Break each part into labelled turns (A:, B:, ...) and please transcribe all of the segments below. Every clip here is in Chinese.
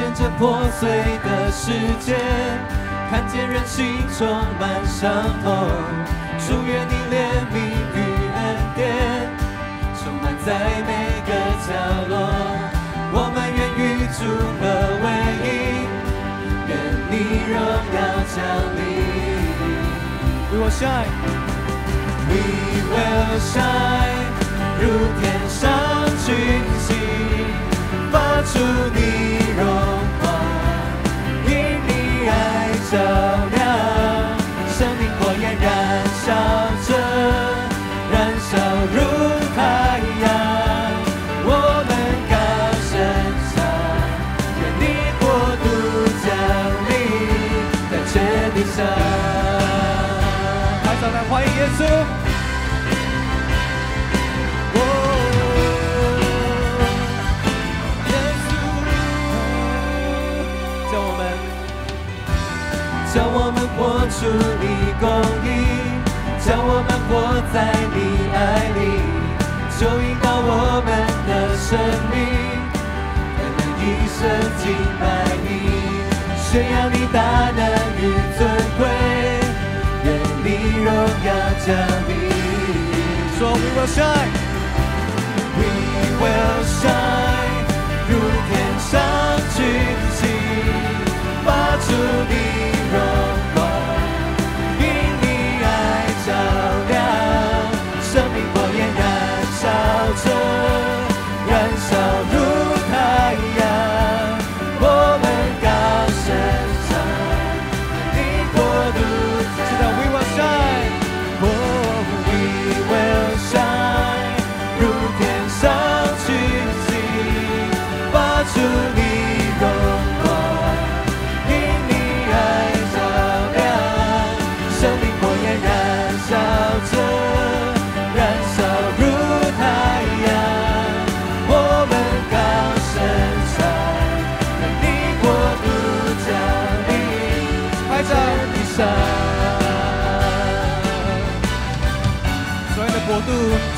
A: 见这破碎的世界，看见人心充满伤痛。祝愿你怜悯与恩典充满在每个角落。我们愿与主合为一，愿你荣耀降临。We will shine，如天上群星，发出你荣。of 就引导我们的生命，我们一生敬拜你，宣扬你大能与尊贵，愿你荣耀加冕。We will shine，如天上群星，发出你。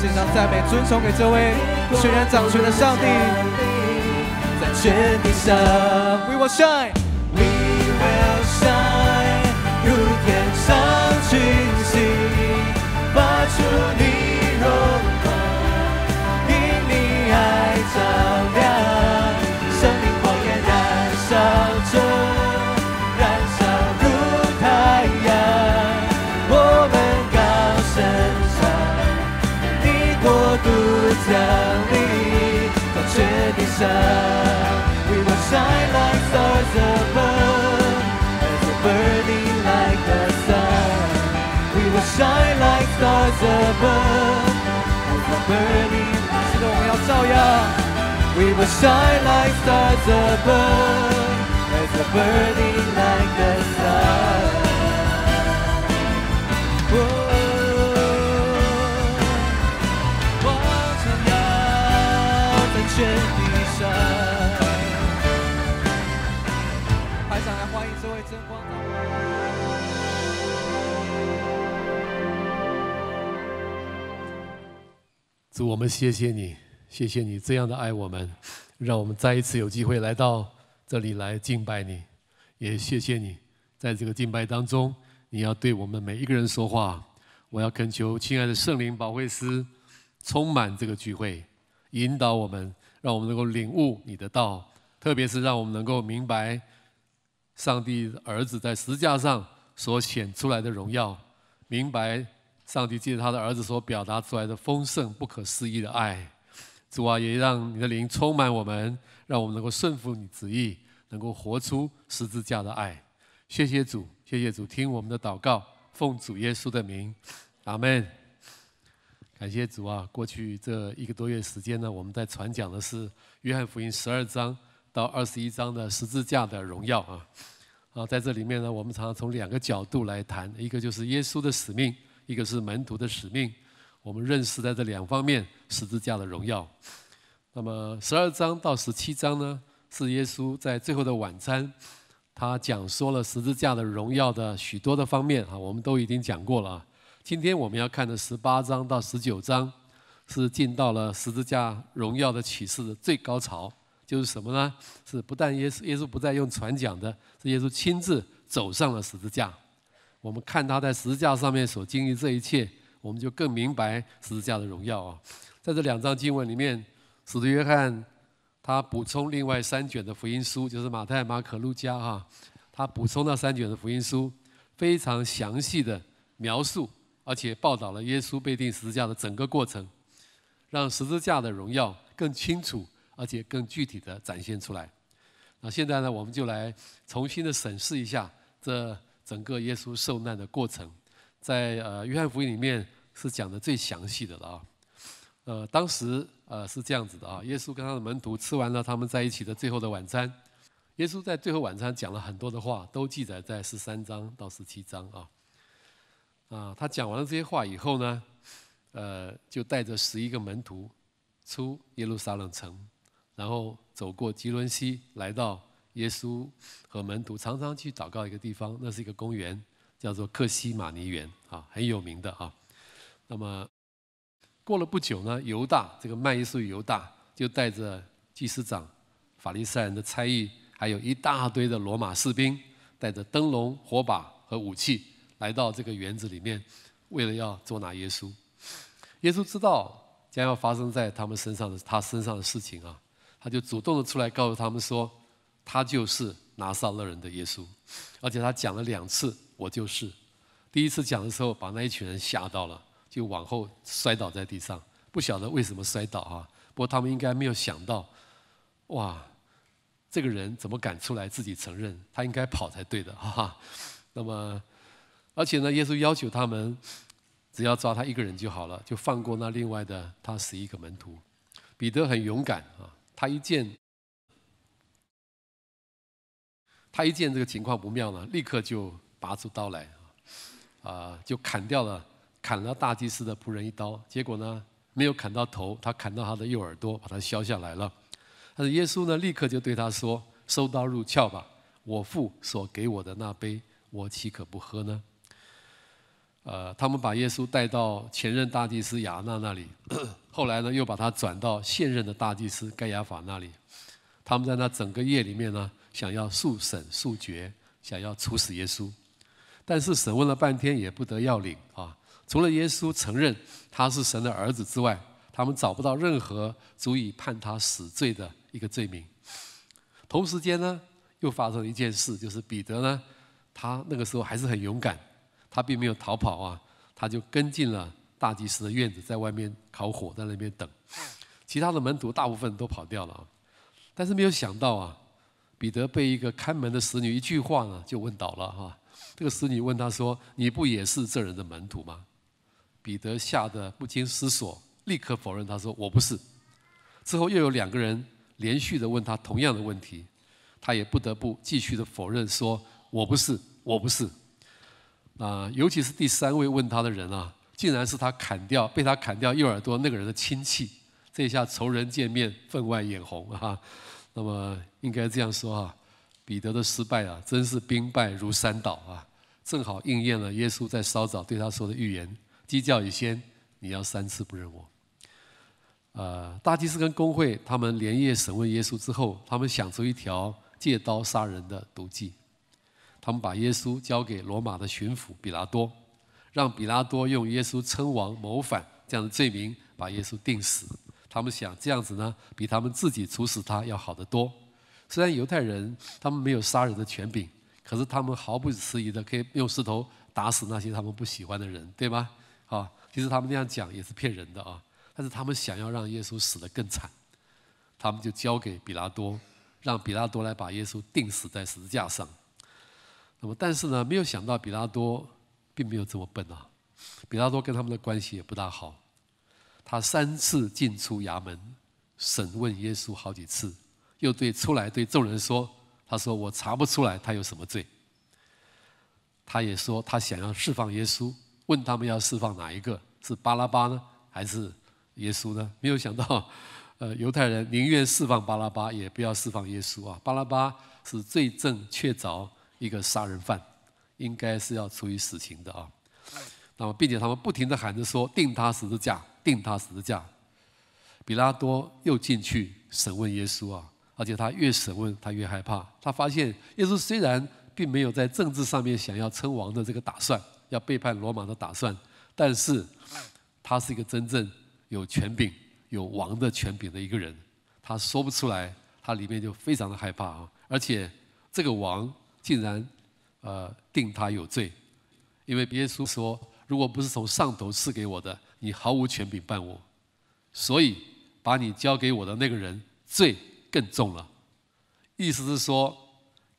A: 献上赞美，尊崇给这位虽然掌权的上帝，在天底上 w e will shine, We will shine，如天上的。worthy，是的，我们要照耀。We will shine like stars above, as a burning like the sun.
B: 我们谢谢你，谢谢你这样的爱我们，让我们再一次有机会来到这里来敬拜你。也谢谢你，在这个敬拜当中，你要对我们每一个人说话。我要恳求亲爱的圣灵保惠师，充满这个聚会，引导我们，让我们能够领悟你的道，特别是让我们能够明白上帝儿子在十字架上所显出来的荣耀，明白。上帝借着他的儿子所表达出来的丰盛、不可思议的爱，主啊，也让你的灵充满我们，让我们能够顺服你旨意，能够活出十字架的爱。谢谢主，谢谢主，听我们的祷告，奉主耶稣的名，阿门。感谢主啊！过去这一个多月时间呢，我们在传讲的是约翰福音十二章到二十一章的十字架的荣耀啊。啊，在这里面呢，我们常常从两个角度来谈，一个就是耶稣的使命。一个是门徒的使命，我们认识在这两方面十字架的荣耀。那么十二章到十七章呢，是耶稣在最后的晚餐，他讲说了十字架的荣耀的许多的方面啊，我们都已经讲过了。今天我们要看的十八章到十九章，是进到了十字架荣耀的启示的最高潮，就是什么呢？是不但耶稣耶稣不再用传讲的，是耶稣亲自走上了十字架。我们看他在十字架上面所经历这一切，我们就更明白十字架的荣耀啊！在这两章经文里面，使徒约翰他补充另外三卷的福音书，就是马太、马可、路加哈，他补充那三卷的福音书，非常详细的描述，而且报道了耶稣被钉十字架的整个过程，让十字架的荣耀更清楚，而且更具体的展现出来。那现在呢，我们就来重新的审视一下这。整个耶稣受难的过程，在呃《约翰福音》里面是讲的最详细的了啊。呃，当时呃是这样子的啊，耶稣跟他的门徒吃完了他们在一起的最后的晚餐，耶稣在最后晚餐讲了很多的话，都记载在十三章到十七章啊。啊，他讲完了这些话以后呢，呃，就带着十一个门徒出耶路撒冷城，然后走过基伦西，来到。耶稣和门徒常常去祷告一个地方，那是一个公园，叫做克西马尼园啊，很有名的啊。那么过了不久呢，犹大这个卖耶稣犹大就带着祭司长、法利赛人的差役，还有一大堆的罗马士兵，带着灯笼、火把和武器，来到这个园子里面，为了要捉拿耶稣。耶稣知道将要发生在他们身上的他身上的事情啊，他就主动的出来告诉他们说。他就是拿撒勒人的耶稣，而且他讲了两次“我就是”。第一次讲的时候，把那一群人吓到了，就往后摔倒在地上，不晓得为什么摔倒啊。不过他们应该没有想到，哇，这个人怎么敢出来自己承认？他应该跑才对的哈哈。那么，而且呢，耶稣要求他们，只要抓他一个人就好了，就放过那另外的他十一个门徒。彼得很勇敢啊，他一见。他一见这个情况不妙呢，立刻就拔出刀来，啊，就砍掉了砍了大祭司的仆人一刀。结果呢，没有砍到头，他砍到他的右耳朵，把他削下来了。但是耶稣呢，立刻就对他说：“收刀入鞘吧，我父所给我的那杯，我岂可不喝呢？”呃，他们把耶稣带到前任大祭司雅纳那里，后来呢，又把他转到现任的大祭司盖亚法那里。他们在那整个夜里面呢。想要速审速决，想要处死耶稣，但是审问了半天也不得要领啊！除了耶稣承认他是神的儿子之外，他们找不到任何足以判他死罪的一个罪名。同时间呢，又发生了一件事，就是彼得呢，他那个时候还是很勇敢，他并没有逃跑啊，他就跟进了大祭司的院子，在外面烤火，在那边等。其他的门徒大部分都跑掉了啊，但是没有想到啊。彼得被一个看门的使女一句话呢就问倒了哈。这个使女问他说：“你不也是这人的门徒吗？”彼得吓得不禁思索，立刻否认他说：“我不是。”之后又有两个人连续的问他同样的问题，他也不得不继续的否认说：“我不是，我不是。”啊，尤其是第三位问他的人啊，竟然是他砍掉被他砍掉右耳朵那个人的亲戚，这下仇人见面分外眼红啊。那么应该这样说啊，彼得的失败啊，真是兵败如山倒啊，正好应验了耶稣在稍早对他说的预言：“鸡叫以先，你要三次不认我。”啊，大祭司跟公会他们连夜审问耶稣之后，他们想出一条借刀杀人的毒计，他们把耶稣交给罗马的巡抚比拉多，让比拉多用耶稣称王谋反这样的罪名把耶稣定死。他们想这样子呢，比他们自己处死他要好得多。虽然犹太人他们没有杀人的权柄，可是他们毫不迟疑的可以用石头打死那些他们不喜欢的人，对吗？啊，其实他们那样讲也是骗人的啊。但是他们想要让耶稣死得更惨，他们就交给比拉多，让比拉多来把耶稣钉死在十字架上。那么但是呢，没有想到比拉多并没有这么笨啊，比拉多跟他们的关系也不大好。他三次进出衙门，审问耶稣好几次，又对出来对众人说：“他说我查不出来他有什么罪。”他也说他想要释放耶稣，问他们要释放哪一个？是巴拉巴呢，还是耶稣呢？没有想到，呃，犹太人宁愿释放巴拉巴，也不要释放耶稣啊！巴拉巴是罪证确凿一个杀人犯，应该是要处以死刑的啊！那么，并且他们不停地喊着说：“定他十字架。”定他死的架，比拉多又进去审问耶稣啊！而且他越审问，他越害怕。他发现耶稣虽然并没有在政治上面想要称王的这个打算，要背叛罗马的打算，但是他是一个真正有权柄、有王的权柄的一个人。他说不出来，他里面就非常的害怕啊！而且这个王竟然呃定他有罪，因为耶稣说，如果不是从上头赐给我的。你毫无权柄办我，所以把你交给我的那个人罪更重了。意思是说，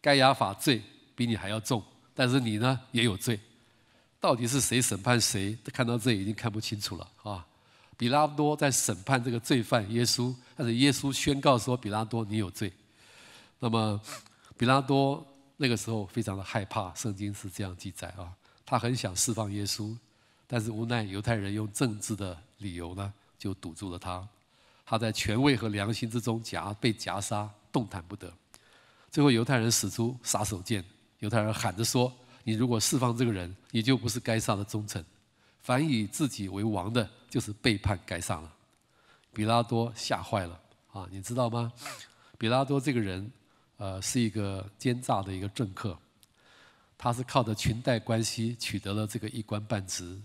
B: 该亚法罪比你还要重，但是你呢也有罪。到底是谁审判谁？看到这已经看不清楚了啊！比拉多在审判这个罪犯耶稣，但是耶稣宣告说：“比拉多，你有罪。”那么，比拉多那个时候非常的害怕，圣经是这样记载啊，他很想释放耶稣。但是无奈犹太人用政治的理由呢，就堵住了他。他在权位和良心之中夹，被夹杀，动弹不得。最后犹太人使出杀手锏，犹太人喊着说：“你如果释放这个人，你就不是该杀的忠臣。凡以自己为王的，就是背叛该杀了。”比拉多吓坏了啊，你知道吗？比拉多这个人，呃，是一个奸诈的一个政客。他是靠着裙带关系取得了这个一官半职，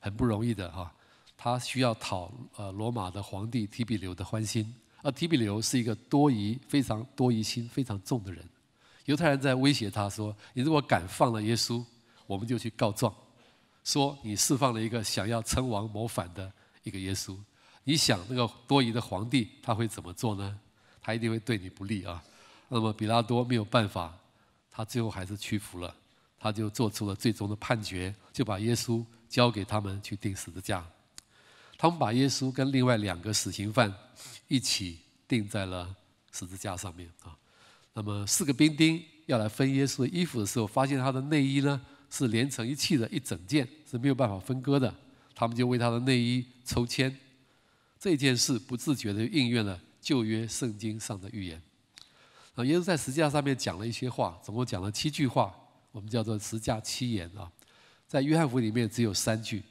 B: 很不容易的哈。他需要讨呃罗马的皇帝提比留的欢心，而提比留是一个多疑非常多疑心非常重的人。犹太人在威胁他说：“你如果敢放了耶稣，我们就去告状，说你释放了一个想要称王谋反的一个耶稣。”你想那个多疑的皇帝他会怎么做呢？他一定会对你不利啊。那么比拉多没有办法。他最后还是屈服了，他就做出了最终的判决，就把耶稣交给他们去钉十字架。他们把耶稣跟另外两个死刑犯一起钉在了十字架上面啊。那么四个兵丁要来分耶稣的衣服的时候，发现他的内衣呢是连成一气的一整件，是没有办法分割的。他们就为他的内衣抽签。这件事不自觉地应验了旧约圣经上的预言。啊，耶稣在十架上面讲了一些话，总共讲了七句话，我们叫做十架七言啊。在约翰福音里面只有三句。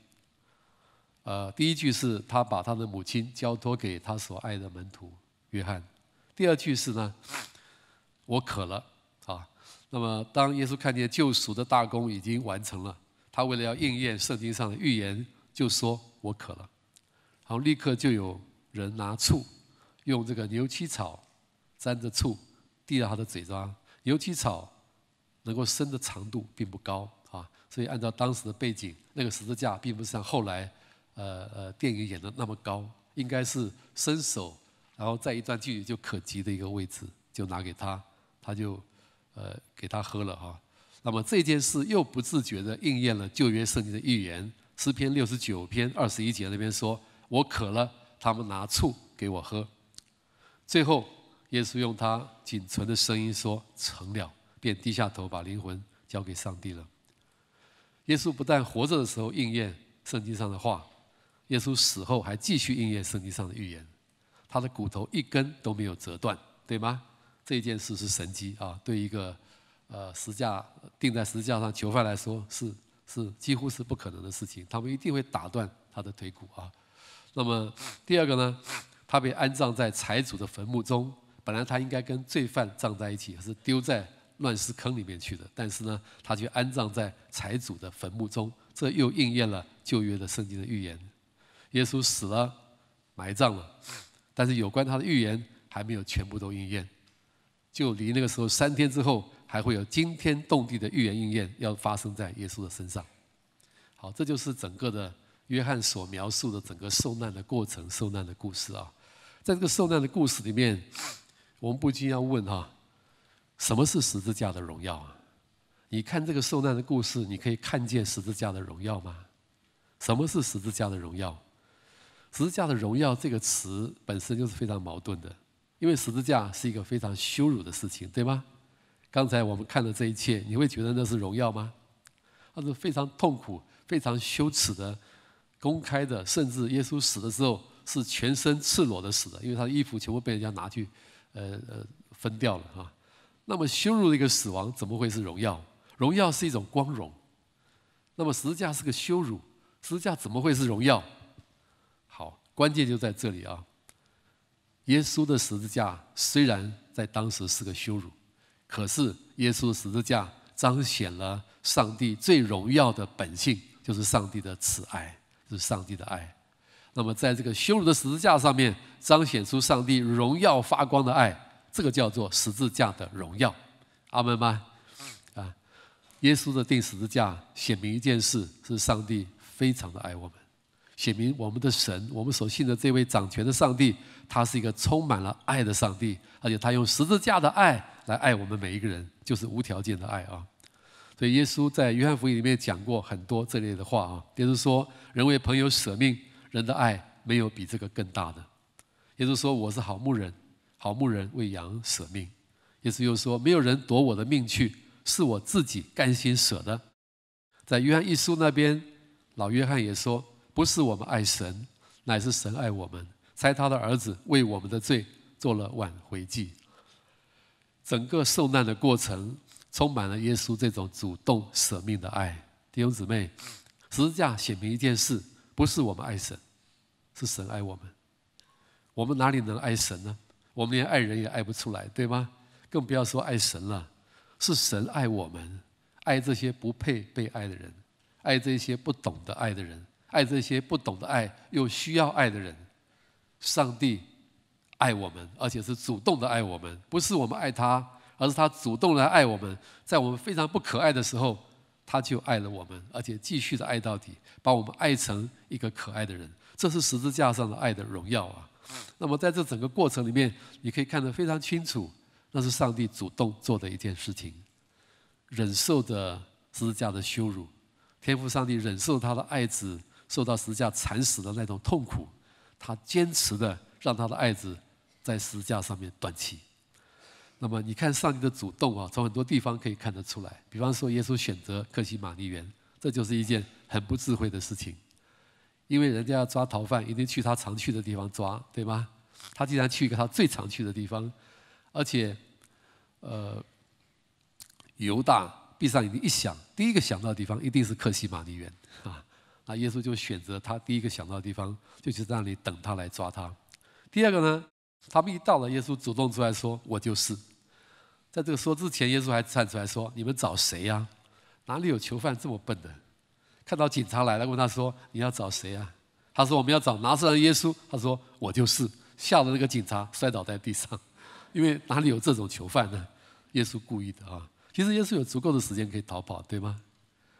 B: 呃，第一句是他把他的母亲交托给他所爱的门徒约翰。第二句是呢，我渴了啊。那么，当耶稣看见救赎的大功已经完成了，他为了要应验圣经上的预言，就说：“我渴了。”然后立刻就有人拿醋，用这个牛膝草沾着醋。递到他的嘴巴。油苣草能够伸的长度并不高啊，所以按照当时的背景，那个十字架并不像后来，呃呃电影演的那么高，应该是伸手，然后在一段距离就可及的一个位置，就拿给他，他就，呃给他喝了啊。那么这件事又不自觉地应验了旧约圣经的预言，诗篇六十九篇二十一节那边说：“我渴了，他们拿醋给我喝。”最后。耶稣用他仅存的声音说：“成了。”便低下头，把灵魂交给上帝了。耶稣不但活着的时候应验圣经上的话，耶稣死后还继续应验圣经上的预言。他的骨头一根都没有折断，对吗？这件事是神迹啊！对一个呃石架钉在石架上囚犯来说，是是几乎是不可能的事情。他们一定会打断他的腿骨啊。那么第二个呢？他被安葬在财主的坟墓中。本来他应该跟罪犯葬在一起，是丢在乱石坑里面去的。但是呢，他却安葬在财主的坟墓中，这又应验了旧约的圣经的预言。耶稣死了，埋葬了，但是有关他的预言还没有全部都应验。就离那个时候三天之后，还会有惊天动地的预言应验要发生在耶稣的身上。好，这就是整个的约翰所描述的整个受难的过程、受难的故事啊。在这个受难的故事里面。我们不禁要问哈，什么是十字架的荣耀？啊？你看这个受难的故事，你可以看见十字架的荣耀吗？什么是十字架的荣耀？十字架的荣耀这个词本身就是非常矛盾的，因为十字架是一个非常羞辱的事情，对吗？刚才我们看了这一切，你会觉得那是荣耀吗？那是非常痛苦、非常羞耻的、公开的，甚至耶稣死的时候是全身赤裸的死的，因为他的衣服全部被人家拿去。呃呃，分掉了哈。那么羞辱的一个死亡怎么会是荣耀？荣耀是一种光荣。那么十字架是个羞辱，十字架怎么会是荣耀？好，关键就在这里啊。耶稣的十字架虽然在当时是个羞辱，可是耶稣十字架彰显了上帝最荣耀的本性，就是上帝的慈爱，是上帝的爱。那么，在这个羞辱的十字架上面，彰显出上帝荣耀发光的爱，这个叫做十字架的荣耀。阿门吗？啊，耶稣的定十字架显明一件事，是上帝非常的爱我们，显明我们的神，我们所信的这位掌权的上帝，他是一个充满了爱的上帝，而且他用十字架的爱来爱我们每一个人，就是无条件的爱啊。所以，耶稣在约翰福音里面讲过很多这类的话啊，比如说人为朋友舍命。人的爱没有比这个更大的。耶稣说：“我是好牧人，好牧人为羊舍命。”耶稣又说：“没有人夺我的命去，是我自己甘心舍的。”在约翰一书那边，老约翰也说：“不是我们爱神，乃是神爱我们，猜他的儿子为我们的罪做了挽回祭。”整个受难的过程充满了耶稣这种主动舍命的爱。弟兄姊妹，十字架写明一件事。不是我们爱神，是神爱我们。我们哪里能爱神呢？我们连爱人也爱不出来，对吗？更不要说爱神了。是神爱我们，爱这些不配被爱的人，爱这些不懂得爱的人，爱这些不懂得爱又需要爱的人。上帝爱我们，而且是主动的爱我们。不是我们爱他，而是他主动来爱我们，在我们非常不可爱的时候。他就爱了我们，而且继续的爱到底，把我们爱成一个可爱的人。这是十字架上的爱的荣耀啊！那么在这整个过程里面，你可以看得非常清楚，那是上帝主动做的一件事情，忍受的十字架的羞辱，天父上帝忍受他的爱子受到十字架惨死的那种痛苦，他坚持的让他的爱子在十字架上面断气。那么你看上帝的主动啊，从很多地方可以看得出来。比方说，耶稣选择克西玛尼园，这就是一件很不智慧的事情，因为人家要抓逃犯，一定去他常去的地方抓，对吗？他既然去一个他最常去的地方，而且，呃，犹大闭上眼睛一想，第一个想到的地方一定是克西玛尼园啊。那耶稣就选择他第一个想到的地方，就去那里等他来抓他。第二个呢，他们一到了，耶稣主动出来说：“我就是。”在这个说之前，耶稣还站出来说：“你们找谁呀？哪里有囚犯这么笨的？看到警察来了，问他说：‘你要找谁呀？’他说：‘我们要找拿出来的耶稣。’他说：‘我就是。’吓得那个警察摔倒在地上，因为哪里有这种囚犯呢？耶稣故意的啊！其实耶稣有足够的时间可以逃跑，对吗？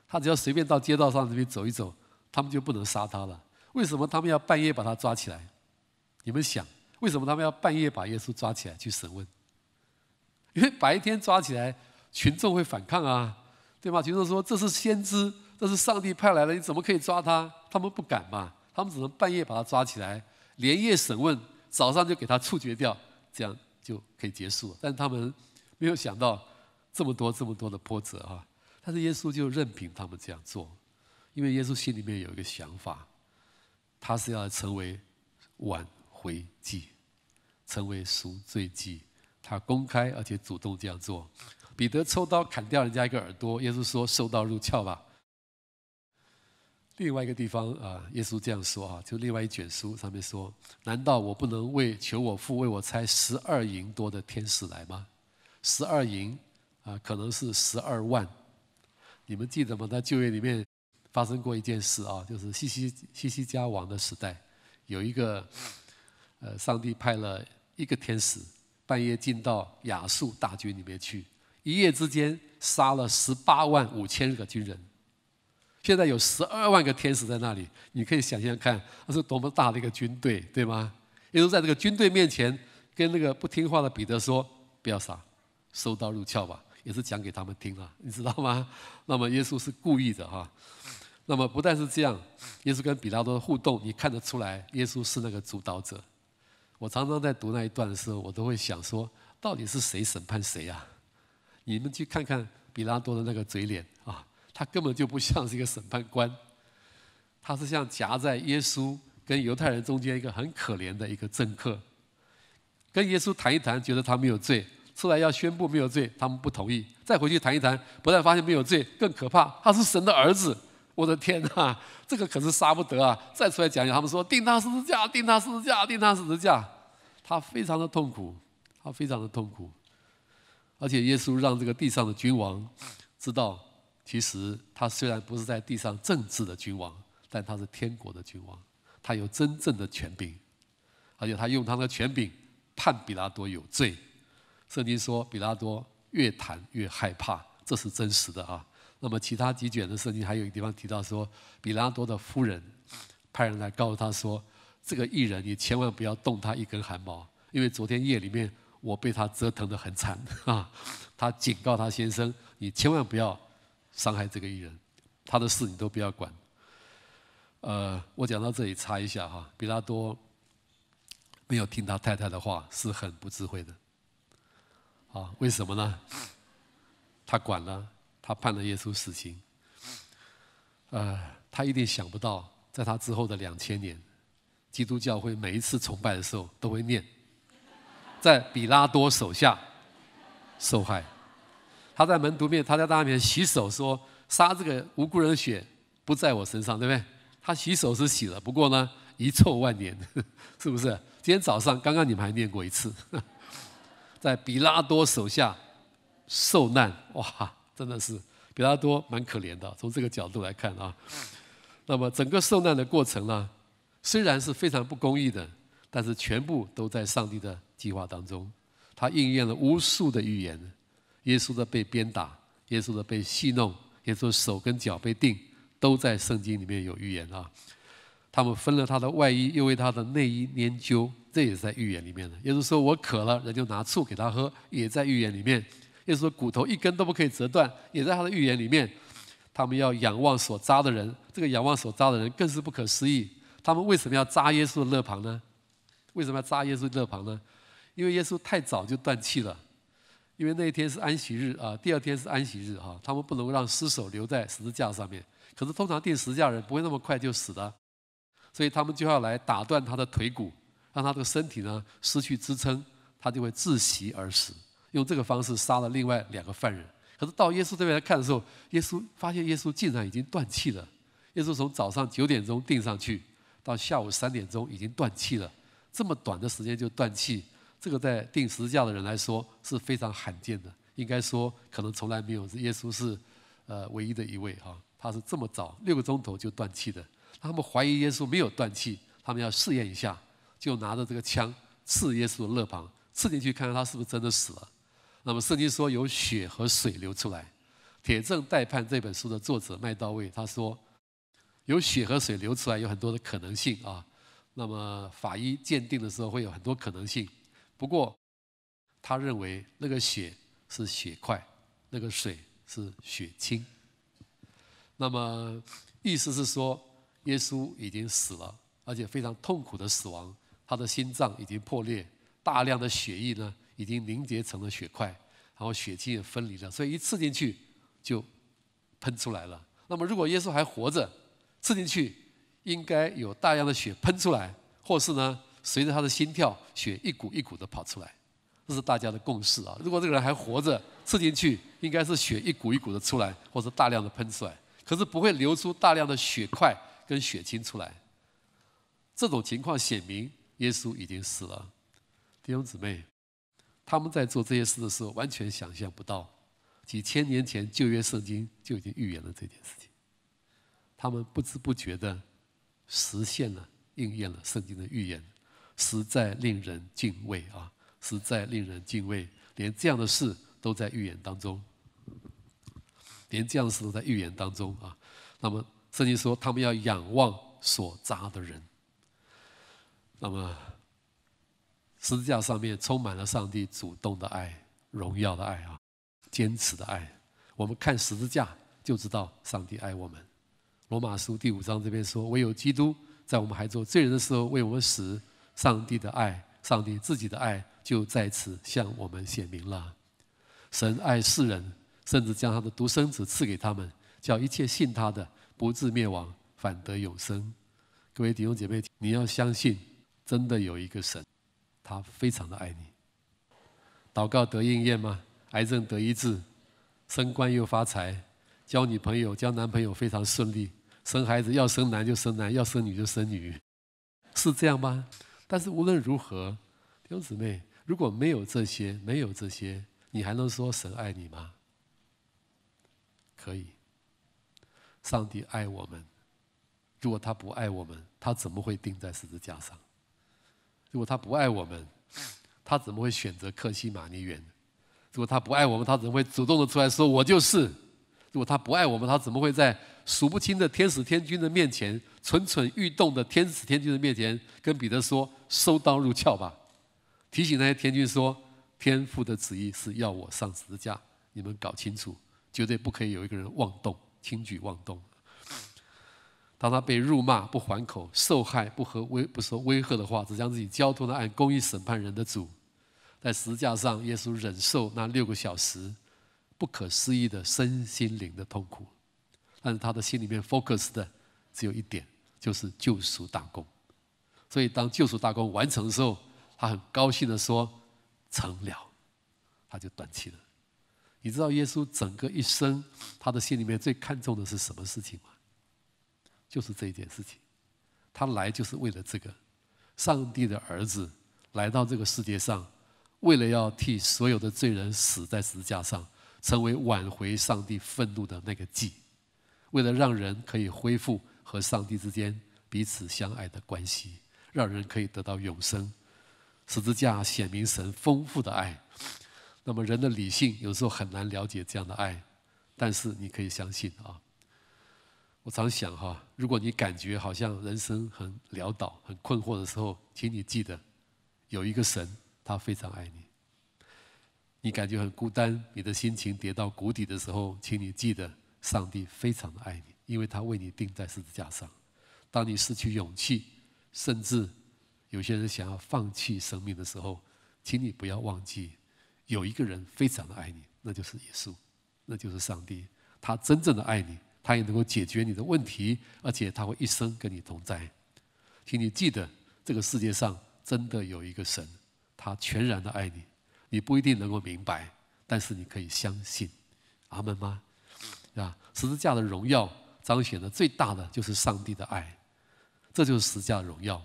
B: 他只要随便到街道上那边走一走，他们就不能杀他了。为什么他们要半夜把他抓起来？你们想，为什么他们要半夜把耶稣抓起来去审问？因为白天抓起来，群众会反抗啊，对吗？群众说：“这是先知，这是上帝派来的，你怎么可以抓他？”他们不敢嘛，他们只能半夜把他抓起来，连夜审问，早上就给他处决掉，这样就可以结束。了。但他们没有想到这么多、这么多的波折啊！但是耶稣就任凭他们这样做，因为耶稣心里面有一个想法，他是要成为挽回祭，成为赎罪祭。他公开而且主动这样做。彼得抽刀砍掉人家一个耳朵，耶稣说“收刀入鞘”吧。另外一个地方啊，耶稣这样说啊，就另外一卷书上面说：“难道我不能为求我父为我差十二营多的天使来吗？”十二营啊，可能是十二万。你们记得吗？在旧约里面发生过一件事啊，就是西西西西家王的时代，有一个呃，上帝派了一个天使。半夜进到亚述大军里面去，一夜之间杀了十八万五千个军人。现在有十二万个天使在那里，你可以想象看那是多么大的一个军队，对吗？耶稣在这个军队面前，跟那个不听话的彼得说：“不要杀，收刀入鞘吧。”也是讲给他们听啊，你知道吗？那么耶稣是故意的哈。那么不但是这样，耶稣跟彼得多的互动，你看得出来，耶稣是那个主导者。我常常在读那一段的时候，我都会想说：到底是谁审判谁呀？你们去看看比拉多的那个嘴脸啊，他根本就不像是一个审判官，他是像夹在耶稣跟犹太人中间一个很可怜的一个政客，跟耶稣谈一谈，觉得他没有罪，出来要宣布没有罪，他们不同意，再回去谈一谈，不但发现没有罪，更可怕，他是神的儿子。我的天哪，这个可是杀不得啊！再出来讲讲，他们说定他十字架，定他十字架，定他十字架，他非常的痛苦，他非常的痛苦。而且耶稣让这个地上的君王知道，其实他虽然不是在地上政治的君王，但他是天国的君王，他有真正的权柄，而且他用他的权柄判比拉多有罪。圣经说比拉多越谈越害怕，这是真实的啊。那么其他几卷的时候，你还有一个地方提到说，比拉多的夫人派人来告诉他说，这个艺人你千万不要动他一根汗毛，因为昨天夜里面我被他折腾得很惨啊，他警告他先生，你千万不要伤害这个艺人，他的事你都不要管。呃，我讲到这里插一下哈，比拉多没有听他太太的话是很不智慧的，啊，为什么呢？他管了。他判了耶稣死刑，呃，他一定想不到，在他之后的两千年，基督教会每一次崇拜的时候都会念，在比拉多手下受害，他在门徒面，他在大家面洗手，说杀这个无辜人的血不在我身上，对不对？他洗手是洗了，不过呢，遗臭万年，是不是？今天早上刚刚你们还念过一次，在比拉多手下受难，哇！真的是比他多蛮可怜的。从这个角度来看啊，那么整个受难的过程呢，虽然是非常不公义的，但是全部都在上帝的计划当中，他应验了无数的预言。耶稣的被鞭打，耶稣的被戏弄，耶稣手跟脚被钉，都在圣经里面有预言啊。他们分了他的外衣，又为他的内衣研究，这也是在预言里面的。耶稣说我渴了，人就拿醋给他喝，也在预言里面。也就是说，骨头一根都不可以折断，也在他的预言里面。他们要仰望所扎的人，这个仰望所扎的人更是不可思议。他们为什么要扎耶稣的肋旁呢？为什么要扎耶稣肋旁呢？因为耶稣太早就断气了。因为那一天是安息日啊，第二天是安息日哈，他们不能让尸首留在十字架上面。可是通常钉十字架人不会那么快就死的，所以他们就要来打断他的腿骨，让他的身体呢失去支撑，他就会窒息而死。用这个方式杀了另外两个犯人，可是到耶稣这边来看的时候，耶稣发现耶稣竟然已经断气了。耶稣从早上九点钟定上去，到下午三点钟已经断气了，这么短的时间就断气，这个在定十字架的人来说是非常罕见的。应该说，可能从来没有，是耶稣是，呃，唯一的一位哈，他是这么早六个钟头就断气的。他们怀疑耶稣没有断气，他们要试验一下，就拿着这个枪刺耶稣的肋旁，刺进去看看他是不是真的死了。那么圣经说有血和水流出来，《铁证待判》这本书的作者麦道卫他说，有血和水流出来有很多的可能性啊。那么法医鉴定的时候会有很多可能性，不过他认为那个血是血块，那个水是血清。那么意思是说耶稣已经死了，而且非常痛苦的死亡，他的心脏已经破裂，大量的血液呢？已经凝结成了血块，然后血清也分离了，所以一刺进去就喷出来了。那么，如果耶稣还活着，刺进去应该有大量的血喷出来，或是呢，随着他的心跳，血一股一股的跑出来，这是大家的共识啊。如果这个人还活着，刺进去应该是血一股一股的出来，或者大量的喷出来，可是不会流出大量的血块跟血清出来。这种情况显明耶稣已经死了，弟兄姊妹。他们在做这些事的时候，完全想象不到，几千年前旧约圣经就已经预言了这件事情。他们不知不觉的实现了、应验了圣经的预言，实在令人敬畏啊！实在令人敬畏，连这样的事都在预言当中，连这样的事都在预言当中啊！那么，圣经说他们要仰望所扎的人，那么。十字架上面充满了上帝主动的爱、荣耀的爱啊、坚持的爱。我们看十字架就知道上帝爱我们。罗马书第五章这边说：“唯有基督在我们还做罪人的时候为我们死，上帝的爱、上帝自己的爱就在此向我们显明了。神爱世人，甚至将他的独生子赐给他们，叫一切信他的不至灭亡，反得永生。”各位弟兄姐妹，你要相信，真的有一个神。他非常的爱你，祷告得应验吗？癌症得医治，升官又发财，交女朋友、交男朋友非常顺利，生孩子要生男就生男，要生女就生女，是这样吗？但是无论如何，弟兄姊妹，如果没有这些，没有这些，你还能说神爱你吗？可以，上帝爱我们，如果他不爱我们，他怎么会钉在十字架上？如果他不爱我们，他怎么会选择克西玛尼园？如果他不爱我们，他怎么会主动的出来说我就是？如果他不爱我们，他怎么会在数不清的天使天君的面前，蠢蠢欲动的天使天君的面前，跟彼得说收刀入鞘吧？提醒那些天君说，天父的旨意是要我上十字架，你们搞清楚，绝对不可以有一个人妄动、轻举妄动。当他被辱骂不还口、受害不和威不说威吓的话，只将自己交托的按公义审判人的主，在十字架上，耶稣忍受那六个小时不可思议的身心灵的痛苦，但是他的心里面 focus 的只有一点，就是救赎大功。所以当救赎大功完成的时候，他很高兴的说成了，他就断气了。你知道耶稣整个一生，他的心里面最看重的是什么事情吗？就是这一件事情，他来就是为了这个。上帝的儿子来到这个世界上，为了要替所有的罪人死在十字架上，成为挽回上帝愤怒的那个祭，为了让人可以恢复和上帝之间彼此相爱的关系，让人可以得到永生。十字架显明神丰富的爱。那么，人的理性有时候很难了解这样的爱，但是你可以相信啊。我常想哈，如果你感觉好像人生很潦倒、很困惑的时候，请你记得，有一个神，他非常爱你。你感觉很孤单，你的心情跌到谷底的时候，请你记得，上帝非常的爱你，因为他为你钉在十字架上。当你失去勇气，甚至有些人想要放弃生命的时候，请你不要忘记，有一个人非常的爱你，那就是耶稣，那就是上帝，他真正的爱你。他也能够解决你的问题，而且他会一生跟你同在，请你记得，这个世界上真的有一个神，他全然的爱你，你不一定能够明白，但是你可以相信，阿门吗？啊，十字架的荣耀彰显的最大的就是上帝的爱，这就是十字架的荣耀。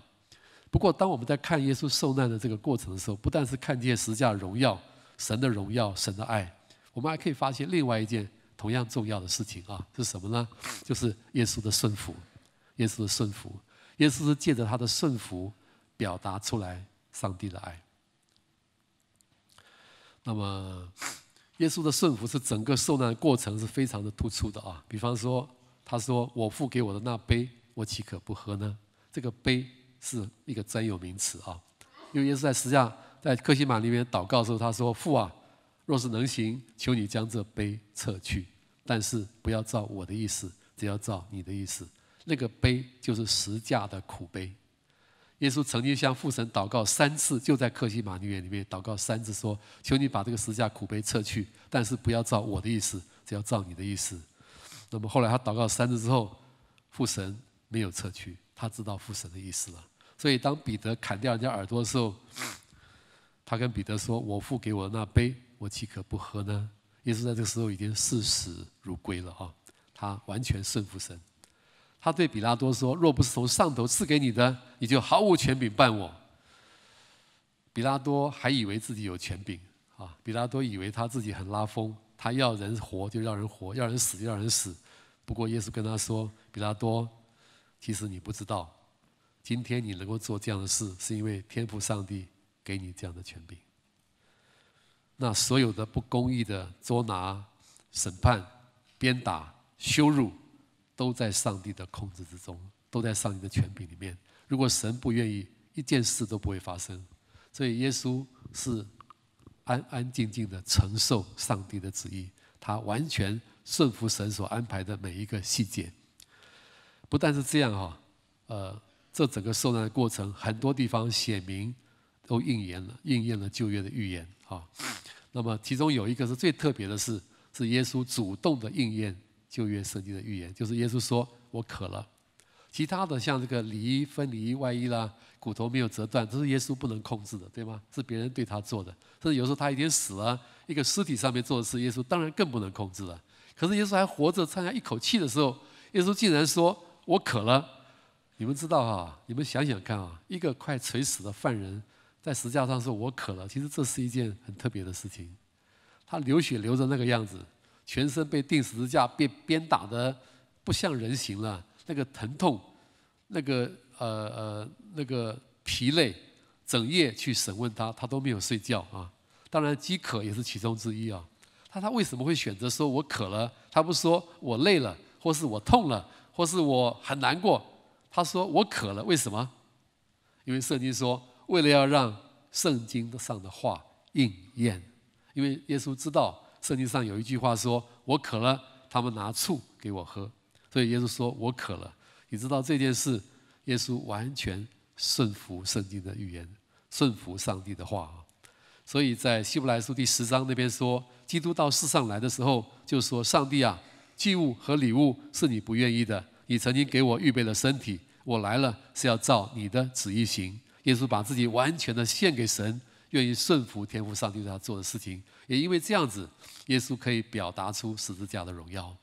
B: 不过，当我们在看耶稣受难的这个过程的时候，不但是看见十字架荣耀、神的荣耀、神的爱，我们还可以发现另外一件。同样重要的事情啊，是什么呢？就是耶稣的顺服。耶稣的顺服，耶稣是借着他的顺服表达出来上帝的爱。那么，耶稣的顺服是整个受难过程是非常的突出的啊。比方说，他说：“我父给我的那杯，我岂可不喝呢？”这个杯是一个专有名词啊，因为耶稣在实际上在克西马里面祷告的时候，他说：“父啊。”若是能行，求你将这杯撤去。但是不要照我的意思，只要照你的意思。那个杯就是十架的苦杯。耶稣曾经向父神祷告三次，就在克西马尼园里面祷告三次，说：“求你把这个十架苦杯撤去。但是不要照我的意思，只要照你的意思。”那么后来他祷告三次之后，父神没有撤去。他知道父神的意思了。所以当彼得砍掉人家耳朵的时候，他跟彼得说：“我父给我那杯。”我岂可不喝呢？耶稣在这个时候已经视死如归了啊！他完全顺服神。他对比拉多说：“若不是从上头赐给你的，你就毫无权柄办我。”比拉多还以为自己有权柄啊！比拉多以为他自己很拉风，他要人活就让人活，要人死就让人死。不过耶稣跟他说：“比拉多，其实你不知道，今天你能够做这样的事，是因为天父上帝给你这样的权柄。”那所有的不公义的捉拿、审判、鞭打、羞辱，都在上帝的控制之中，都在上帝的权柄里面。如果神不愿意，一件事都不会发生。所以耶稣是安安静静的承受上帝的旨意，他完全顺服神所安排的每一个细节。不但是这样哈，呃，这整个受难的过程，很多地方写明。都应验了，应验了旧约的预言啊。那么其中有一个是最特别的事，是耶稣主动的应验旧约圣经的预言，就是耶稣说：“我渴了。”其他的像这个里衣、分离外衣啦，骨头没有折断，这是耶稣不能控制的，对吗？是别人对他做的。甚至有时候他已经死了，一个尸体上面做的事，耶稣当然更不能控制了。可是耶稣还活着，参下一口气的时候，耶稣竟然说：“我渴了。”你们知道哈？你们想想看啊，一个快垂死的犯人。在石架上说：“我渴了。”其实这是一件很特别的事情。他流血流着那个样子，全身被钉十字架，被鞭打的不像人形了。那个疼痛，那个呃呃那个疲累，整夜去审问他，他都没有睡觉啊。当然饥渴也是其中之一啊。他他为什么会选择说“我渴了”？他不说“我累了”或“是我痛了”或“是我很难过”。他说：“我渴了。”为什么？因为圣经说。为了要让圣经上的话应验，因为耶稣知道圣经上有一句话说：“我渴了。”他们拿醋给我喝，所以耶稣说：“我渴了。”你知道这件事，耶稣完全顺服圣经的预言，顺服上帝的话。啊。所以在希伯来书第十章那边说，基督到世上来的时候就说：“上帝啊，祭物和礼物是你不愿意的，你曾经给我预备了身体，我来了是要照你的旨意行。”耶稣把自己完全的献给神，愿意顺服天父上帝他做的事情，也因为这样子，耶稣可以表达出十字架的荣耀。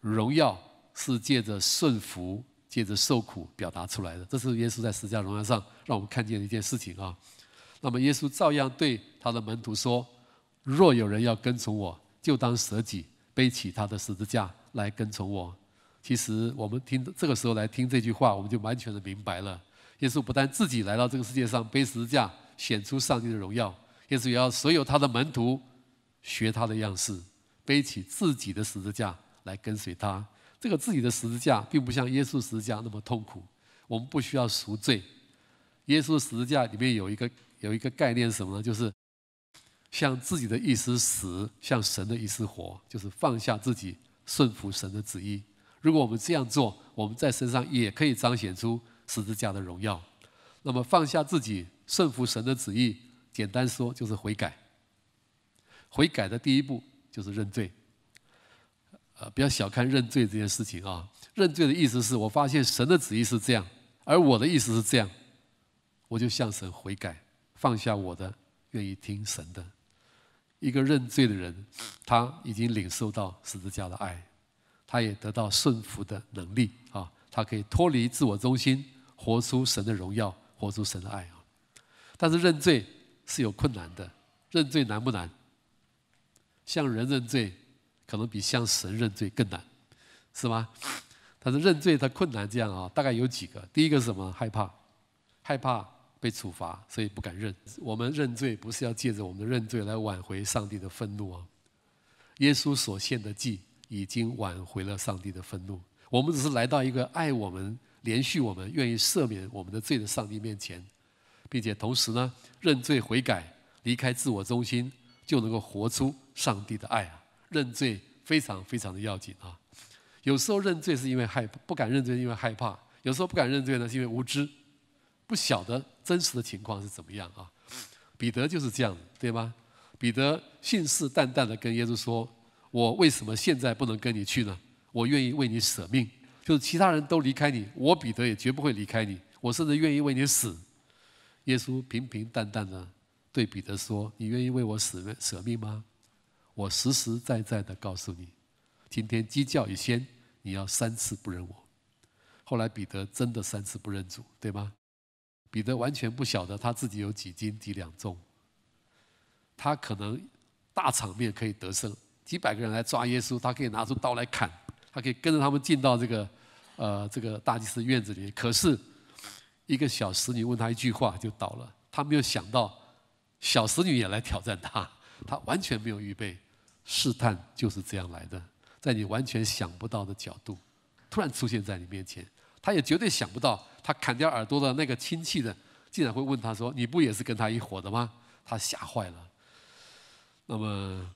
B: 荣耀是借着顺服、借着受苦表达出来的。这是耶稣在十字架荣耀上让我们看见的一件事情啊。那么，耶稣照样对他的门徒说：“若有人要跟从我，就当舍己，背起他的十字架来跟从我。”其实，我们听这个时候来听这句话，我们就完全的明白了。耶稣不但自己来到这个世界上背十字架显出上帝的荣耀，耶稣也要所有他的门徒学他的样式，背起自己的十字架来跟随他。这个自己的十字架并不像耶稣十字架那么痛苦，我们不需要赎罪。耶稣十字架里面有一个有一个概念是什么呢？就是像自己的意思死，像神的意思活，就是放下自己顺服神的旨意。如果我们这样做，我们在身上也可以彰显出。十字架的荣耀，那么放下自己，顺服神的旨意，简单说就是悔改。悔改的第一步就是认罪，呃，不要小看认罪这件事情啊！认罪的意思是我发现神的旨意是这样，而我的意思是这样，我就向神悔改，放下我的，愿意听神的。一个认罪的人，他已经领受到十字架的爱，他也得到顺服的能力啊！他可以脱离自我中心。活出神的荣耀，活出神的爱啊！但是认罪是有困难的，认罪难不难？向人认罪可能比向神认罪更难，是吗？但是认罪它困难，这样啊，大概有几个。第一个是什么？害怕，害怕被处罚，所以不敢认。我们认罪不是要借着我们的认罪来挽回上帝的愤怒啊！耶稣所献的祭已经挽回了上帝的愤怒，我们只是来到一个爱我们。连续我们愿意赦免我们的罪的上帝面前，并且同时呢认罪悔改，离开自我中心，就能够活出上帝的爱啊！认罪非常非常的要紧啊！有时候认罪是因为害怕，不敢认罪是因为害怕；有时候不敢认罪呢是因为无知，不晓得真实的情况是怎么样啊！彼得就是这样，对吗？彼得信誓旦旦的跟耶稣说：“我为什么现在不能跟你去呢？我愿意为你舍命。”就是其他人都离开你，我彼得也绝不会离开你，我甚至愿意为你死。耶稣平平淡淡的对彼得说：“你愿意为我死，舍命吗？”我实实在在的告诉你，今天鸡叫一先，你要三次不认我。后来彼得真的三次不认主，对吗？彼得完全不晓得他自己有几斤几两重，他可能大场面可以得胜，几百个人来抓耶稣，他可以拿出刀来砍。他可以跟着他们进到这个，呃，这个大祭司院子里。可是，一个小侍女问他一句话就倒了。他没有想到，小侍女也来挑战他，他完全没有预备。试探就是这样来的，在你完全想不到的角度，突然出现在你面前。他也绝对想不到，他砍掉耳朵的那个亲戚的，竟然会问他说：“你不也是跟他一伙的吗？”他吓坏了。那么。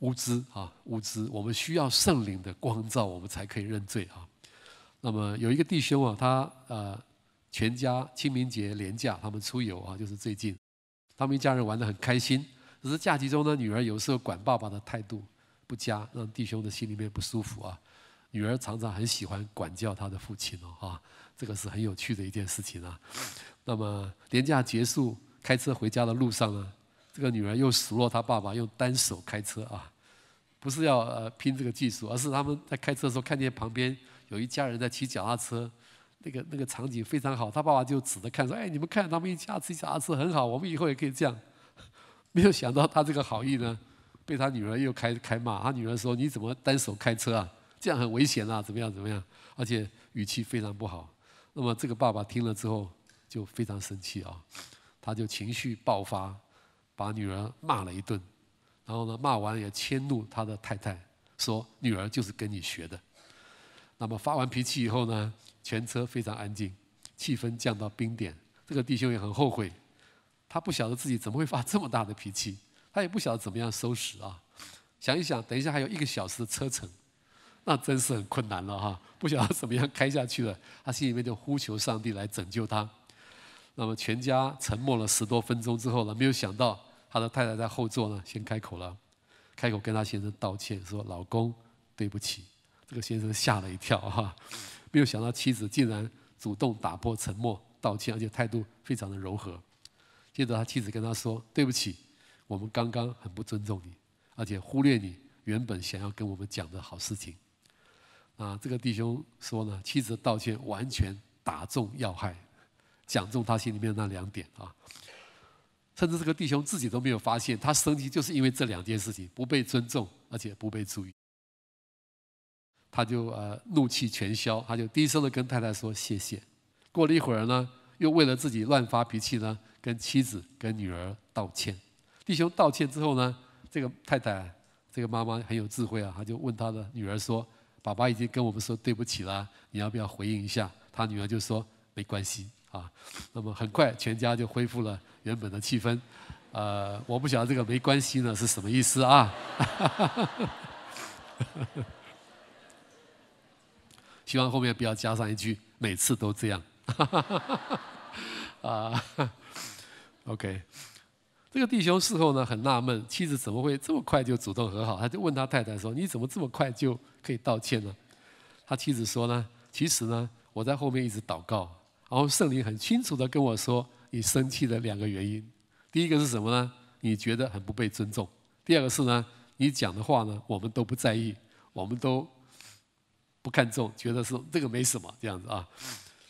B: 无知啊，无知！我们需要圣灵的光照，我们才可以认罪啊。那么有一个弟兄啊，他呃，全家清明节连假他们出游啊，就是最近他们一家人玩得很开心。只是假期中呢，女儿有时候管爸爸的态度不佳，让弟兄的心里面不舒服啊。女儿常常很喜欢管教他的父亲哦，哈，这个是很有趣的一件事情啊。那么廉假结束，开车回家的路上呢，这个女儿又数落他爸爸用单手开车啊。不是要呃拼这个技术，而是他们在开车的时候看见旁边有一家人在骑脚踏车，那个那个场景非常好。他爸爸就指着看说：“哎，你们看他们一家骑脚踏车很好，我们以后也可以这样。”没有想到他这个好意呢，被他女儿又开开骂。他女儿说：“你怎么单手开车啊？这样很危险啊！怎么样怎么样？而且语气非常不好。”那么这个爸爸听了之后就非常生气啊，他就情绪爆发，把女儿骂了一顿。然后呢，骂完也迁怒他的太太，说女儿就是跟你学的。那么发完脾气以后呢，全车非常安静，气氛降到冰点。这个弟兄也很后悔，他不晓得自己怎么会发这么大的脾气，他也不晓得怎么样收拾啊。想一想，等一下还有一个小时的车程，那真是很困难了哈，不晓得怎么样开下去了。他心里面就呼求上帝来拯救他。那么全家沉默了十多分钟之后呢，没有想到。他的太太在后座呢，先开口了，开口跟他先生道歉，说：“老公，对不起。”这个先生吓了一跳，哈，没有想到妻子竟然主动打破沉默道歉，而且态度非常的柔和。接着他妻子跟他说：“对不起，我们刚刚很不尊重你，而且忽略你原本想要跟我们讲的好事情。”啊，这个弟兄说呢，妻子的道歉完全打中要害，讲中他心里面那两点啊。甚至这个弟兄自己都没有发现，他生气就是因为这两件事情：不被尊重，而且不被注意。他就呃怒气全消，他就低声的跟太太说谢谢。过了一会儿呢，又为了自己乱发脾气呢，跟妻子、跟女儿道歉。弟兄道歉之后呢，这个太太、这个妈妈很有智慧啊，她就问她的女儿说：“爸爸已经跟我们说对不起了，你要不要回应一下？”他女儿就说：“没关系。”啊，那么很快，全家就恢复了原本的气氛。呃，我不晓得这个没关系呢是什么意思啊？希望后面不要加上一句“每次都这样”。啊，OK。这个弟兄事后呢很纳闷，妻子怎么会这么快就主动和好？他就问他太太说：“你怎么这么快就可以道歉呢？”他妻子说呢：“其实呢，我在后面一直祷告。”然后圣灵很清楚的跟我说：“你生气的两个原因，第一个是什么呢？你觉得很不被尊重。第二个是呢，你讲的话呢，我们都不在意，我们都不看重，觉得是这个没什么这样子啊。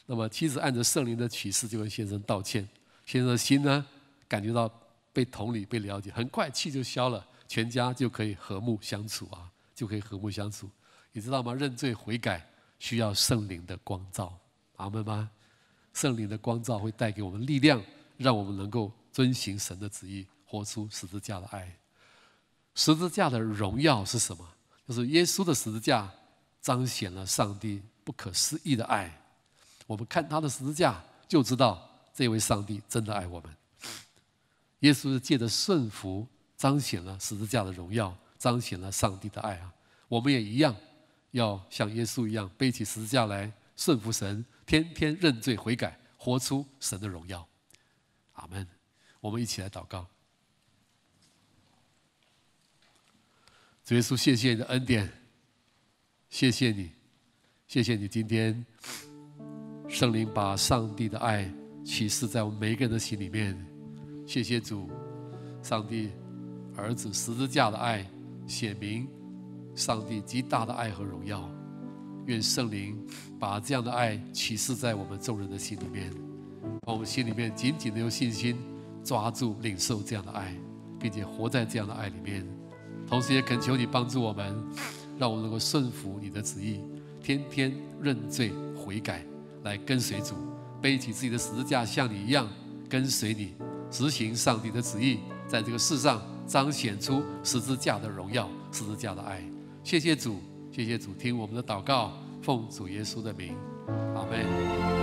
B: 那么妻子按照圣灵的启示，就跟先生道歉。先生的心呢感觉到被同理、被了解，很快气就消了，全家就可以和睦相处啊，就可以和睦相处。你知道吗？认罪悔改需要圣灵的光照，阿门吗？”圣灵的光照会带给我们力量，让我们能够遵循神的旨意，活出十字架的爱。十字架的荣耀是什么？就是耶稣的十字架彰显了上帝不可思议的爱。我们看他的十字架，就知道这位上帝真的爱我们。耶稣借着顺服彰显了十字架的荣耀，彰显了上帝的爱啊！我们也一样，要像耶稣一样背起十字架来顺服神。天天认罪悔改，活出神的荣耀。阿门。我们一起来祷告。主耶稣，谢谢你的恩典，谢谢你，谢谢你今天圣灵把上帝的爱启示在我们每一个人的心里面。谢谢主，上帝儿子十字架的爱，显明上帝极大的爱和荣耀。愿圣灵把这样的爱启示在我们众人的心里面，把我们心里面紧紧的有信心抓住，领受这样的爱，并且活在这样的爱里面。同时也恳求你帮助我们，让我们能够顺服你的旨意，天天认罪悔改，来跟随主，背起自己的十字架，像你一样跟随你，执行上帝的旨意，在这个世上彰显出十字架的荣耀，十字架的爱。谢谢主。谢谢主听我们的祷告，奉主耶稣的名，阿门。